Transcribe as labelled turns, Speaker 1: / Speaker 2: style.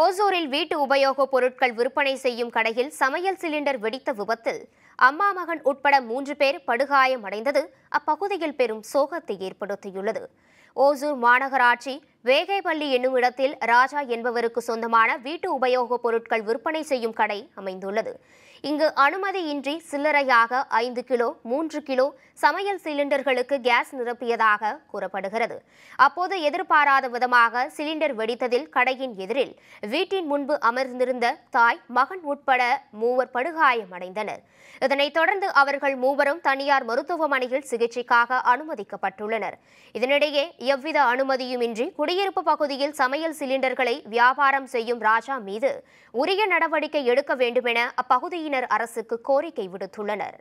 Speaker 1: ஓசூரில் வீட்டு உபயோகப் பொருட்கள் விற்பனை செய்யும் கடையில் சமையல் சிலிண்டர் வெடித்த விபத்தில் அம்மா மகன் உட்பட மூன்று பேர் படுகாயமடைந்தது அப்பகுதியில் பெரும் சோகத்தை ஏற்படுத்தியுள்ளது ஓசூர் மாநகராட்சி வேகைப்பள்ளி என்னும் இடத்தில் ராஜா என்பவருக்கு சொந்தமான வீட்டு உபயோகப் பொருட்கள் விற்பனை செய்யும் கடை அமைந்துள்ளது இங்கு அனுமதியின்றி சில்லறையாக ஐந்து கிலோ மூன்று கிலோ சமையல் சிலிண்டர்களுக்கு கேஸ் நிரப்பியதாக கூறப்படுகிறது அப்போது எதிர்பாராத விதமாக சிலிண்டர் வெடித்ததில் கடையின் எதிரில் வீட்டின் முன்பு அமர்ந்திருந்த தாய் மகன் உட்பட மூவர் படுகாயமடைந்தனர் இதனைத் தொடர்ந்து அவர்கள் மூவரும் தனியார் மருத்துவமனையில் சிகிச்சைக்காக அனுமதிக்கப்பட்டுள்ளனர் இதனிடையே எவ்வித அனுமதியுமின்றி குடி குடியிருப்பு பகுதியில் சமையல் சிலிண்டர்களை வியாபாரம் செய்யும் ராஜா மீது உரிய நடவடிக்கை எடுக்க வேண்டுமென அப்பகுதியினர் அரசுக்கு கோரிக்கை விடுத்துள்ளனர்